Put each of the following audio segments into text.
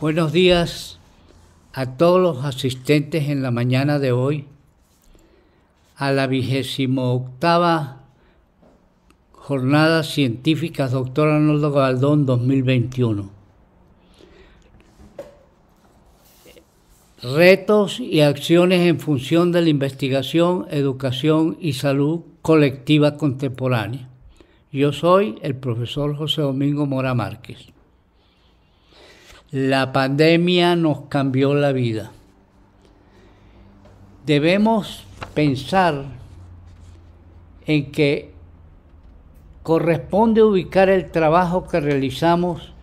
Buenos días a todos los asistentes en la mañana de hoy a la vigésimo octava Jornada Científica Doctor Arnoldo Galdón 2021. Retos y acciones en función de la investigación, educación y salud colectiva contemporánea. Yo soy el profesor José Domingo Mora Márquez. La pandemia nos cambió la vida. Debemos pensar en que corresponde ubicar el trabajo que realizamos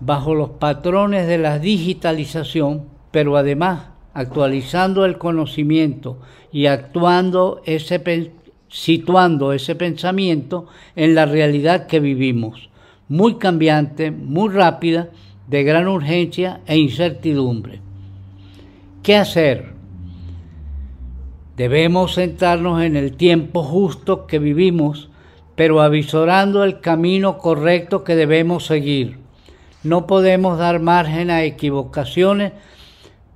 bajo los patrones de la digitalización, pero además actualizando el conocimiento y actuando ese, situando ese pensamiento en la realidad que vivimos, muy cambiante, muy rápida, de gran urgencia e incertidumbre. ¿Qué hacer? Debemos sentarnos en el tiempo justo que vivimos, pero avisorando el camino correcto que debemos seguir. No podemos dar margen a equivocaciones,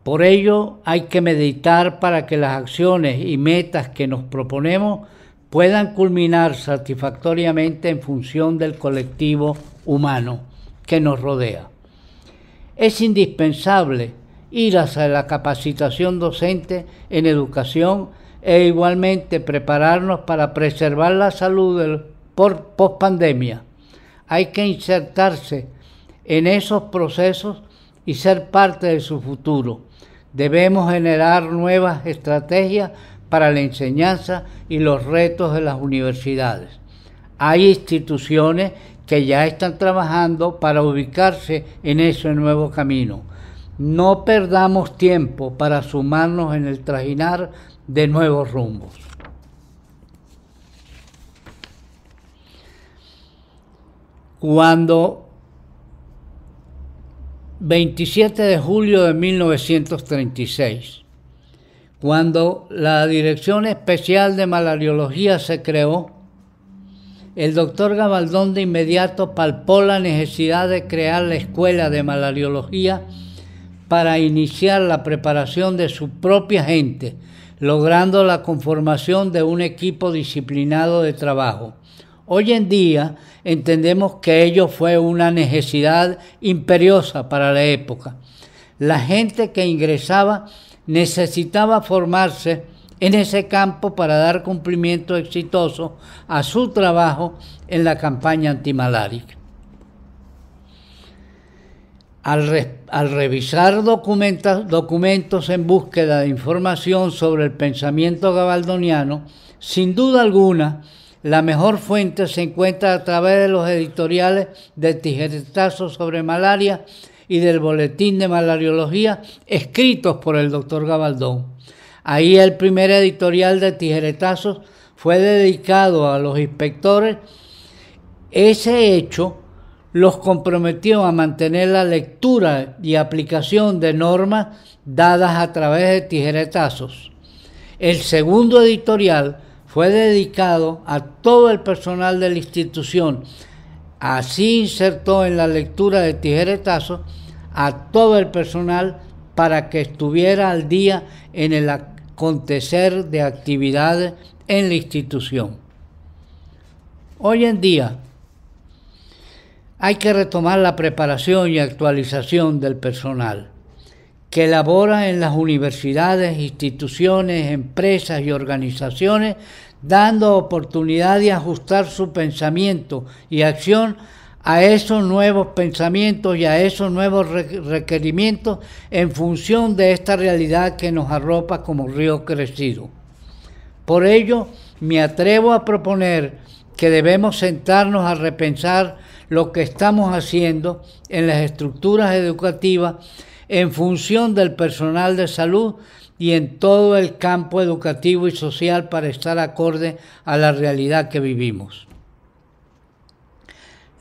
por ello hay que meditar para que las acciones y metas que nos proponemos puedan culminar satisfactoriamente en función del colectivo humano que nos rodea es indispensable ir hacia la capacitación docente en educación e igualmente prepararnos para preservar la salud post por Hay que insertarse en esos procesos y ser parte de su futuro. Debemos generar nuevas estrategias para la enseñanza y los retos de las universidades. Hay instituciones que ya están trabajando para ubicarse en ese nuevo camino. No perdamos tiempo para sumarnos en el trajinar de nuevos rumbos. Cuando 27 de julio de 1936, cuando la Dirección Especial de Malariología se creó, el doctor Gabaldón de inmediato palpó la necesidad de crear la escuela de malariología para iniciar la preparación de su propia gente, logrando la conformación de un equipo disciplinado de trabajo. Hoy en día entendemos que ello fue una necesidad imperiosa para la época. La gente que ingresaba necesitaba formarse en ese campo para dar cumplimiento exitoso a su trabajo en la campaña antimalárica. Al, revisar documentos en búsqueda de información sobre el pensamiento gabaldoniano, sin duda alguna, la mejor fuente se encuentra a través de los editoriales de Tijeretazos sobre Malaria y del Boletín de Malariología escritos por el doctor Gabaldón. Ahí el primer editorial de Tijeretazos fue dedicado a los inspectores. Ese hecho los comprometió a mantener la lectura y aplicación de normas dadas a través de tijeretazos. El segundo editorial fue dedicado a todo el personal de la institución. Así insertó en la lectura de tijeretazos a todo el personal para que estuviera al día en el actual acontecer de actividad en la institución. Hoy en día hay que retomar la preparación y actualización del personal que labora en las universidades, instituciones, empresas y organizaciones, dando oportunidad de ajustar su pensamiento y acción a esos nuevos pensamientos y a esos nuevos requerimientos en función de esta realidad que nos arropa como río crecido. Por ello, me atrevo a proponer que debemos sentarnos a repensar lo que estamos haciendo en las estructuras educativas en función del personal de salud y en todo el campo educativo y social para estar acorde a la realidad que vivimos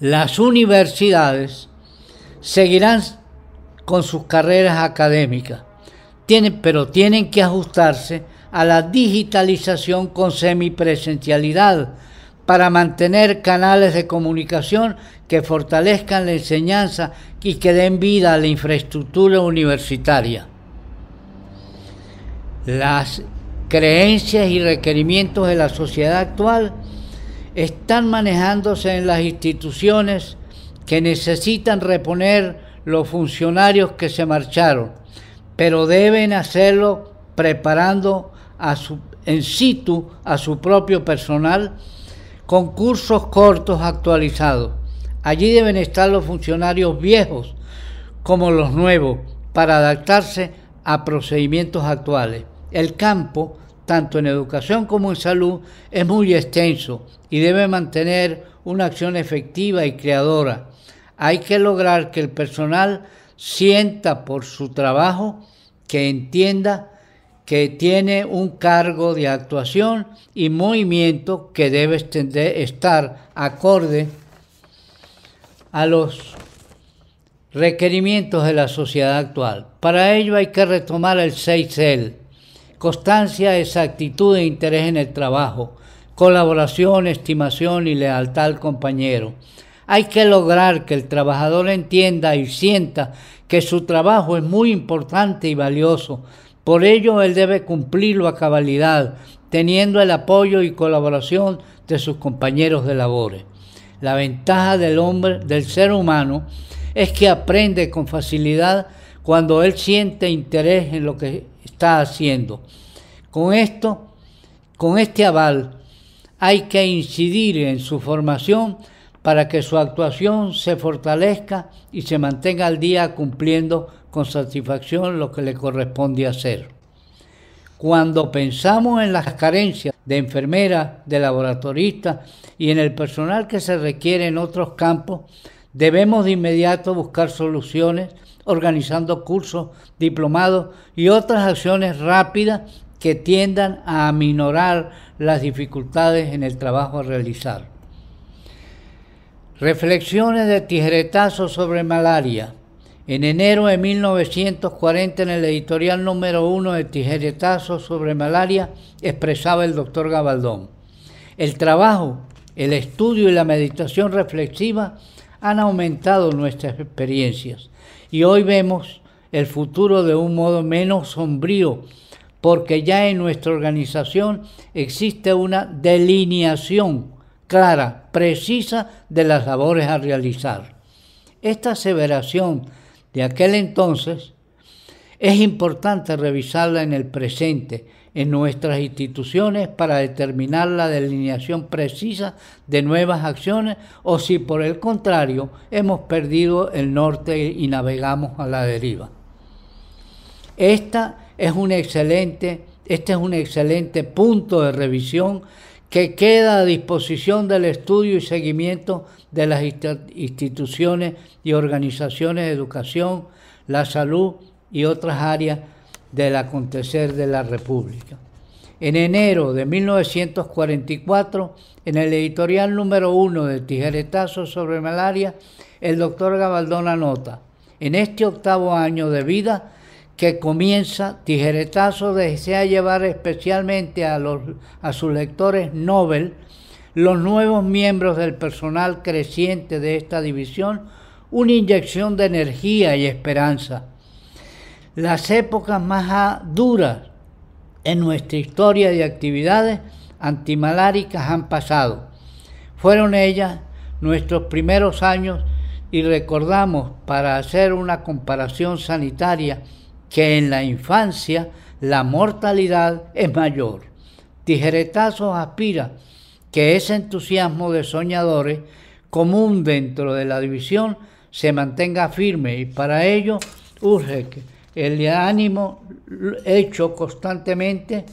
las universidades seguirán con sus carreras académicas, pero tienen que ajustarse a la digitalización con semipresencialidad para mantener canales de comunicación que fortalezcan la enseñanza y que den vida a la infraestructura universitaria. Las creencias y requerimientos de la sociedad actual están manejándose en las instituciones que necesitan reponer los funcionarios que se marcharon, pero deben hacerlo preparando en situ a su propio personal con cursos cortos actualizados. Allí deben estar los funcionarios viejos como los nuevos para adaptarse a procedimientos actuales. El campo tanto en educación como en salud, es muy extenso y debe mantener una acción efectiva y creadora. Hay que lograr que el personal sienta por su trabajo, que entienda que tiene un cargo de actuación y movimiento que debe estar acorde a los requerimientos de la sociedad actual. Para ello hay que retomar el 6L, constancia, exactitud e interés en el trabajo, colaboración, estimación y lealtad al compañero. Hay que lograr que el trabajador entienda y sienta que su trabajo es muy importante y valioso. Por ello, él debe cumplirlo a cabalidad, teniendo el apoyo y colaboración de sus compañeros de labores. La ventaja del hombre, del ser humano, es que aprende con facilidad cuando él siente interés en lo que está haciendo. Con esto, con este aval, hay que incidir en su formación para que su actuación se fortalezca y se mantenga al día cumpliendo con satisfacción lo que le corresponde hacer. Cuando pensamos en las carencias de enfermeras, de laboratoristas y en el personal que se requiere en otros campos, Debemos de inmediato buscar soluciones organizando cursos, diplomados y otras acciones rápidas que tiendan a aminorar las dificultades en el trabajo a realizar. Reflexiones de tijeretazo sobre malaria. En enero de 1940, en el editorial número uno de Tijeretazo sobre malaria, expresaba el doctor Gabaldón. El trabajo, el estudio y la meditación reflexiva han aumentado nuestras experiencias y hoy vemos el futuro de un modo menos sombrío, porque ya en nuestra organización existe una delineación clara, precisa de las labores a realizar. Esta aseveración de aquel entonces es importante revisarla en el presente, en nuestras instituciones para determinar la delineación precisa de nuevas acciones o si por el contrario hemos perdido el norte y navegamos a la deriva. Esta es un excelente, este es un excelente punto de revisión que queda a disposición del estudio y seguimiento de las instituciones y organizaciones de educación, la salud y otras áreas del acontecer de la República. En enero de 1944, en el editorial número uno de Tijeretazo sobre Malaria, el doctor Gabaldón anota, en este octavo año de vida que comienza, Tijeretazo desea llevar especialmente a, los, a sus lectores Nobel los nuevos miembros del personal creciente de esta división una inyección de energía y esperanza las épocas más duras en nuestra historia de actividades antimaláricas han pasado. Fueron ellas nuestros primeros años y recordamos, para hacer una comparación sanitaria, que en la infancia la mortalidad es mayor. Tijeretazo aspira que ese entusiasmo de soñadores común dentro de la división se mantenga firme y para ello urge que el ánimo hecho constantemente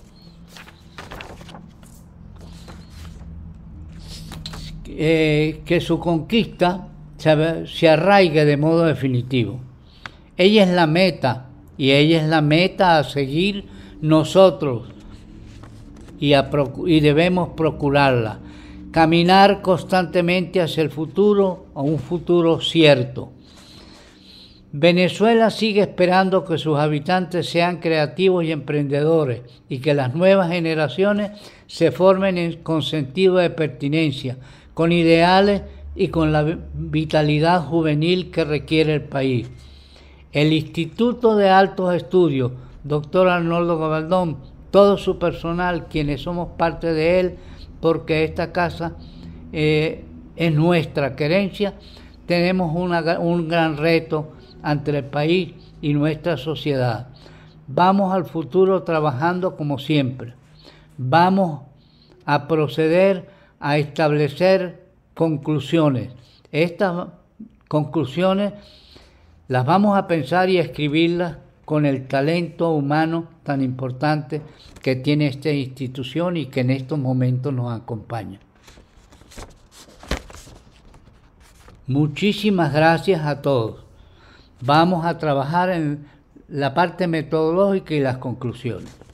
eh, que su conquista se, arraigue de modo definitivo. Ella es la meta y ella es la meta a seguir nosotros y, y debemos procurarla. Caminar constantemente hacia el futuro, a un futuro cierto. Venezuela sigue esperando que sus habitantes sean creativos y emprendedores y que las nuevas generaciones se formen en, con sentido de pertinencia, con ideales y con la vitalidad juvenil que requiere el país. El Instituto de Altos Estudios, doctor Arnoldo Gabaldón, todo su personal, quienes somos parte de él, porque esta casa eh, es nuestra querencia, tenemos un gran reto ante el país y nuestra sociedad. Vamos al futuro trabajando como siempre. Vamos a proceder a establecer conclusiones. Estas conclusiones las vamos a pensar y a escribirlas con el talento humano tan importante que tiene esta institución y que en estos momentos nos acompaña. Muchísimas gracias a todos vamos a trabajar en la parte metodológica y las conclusiones.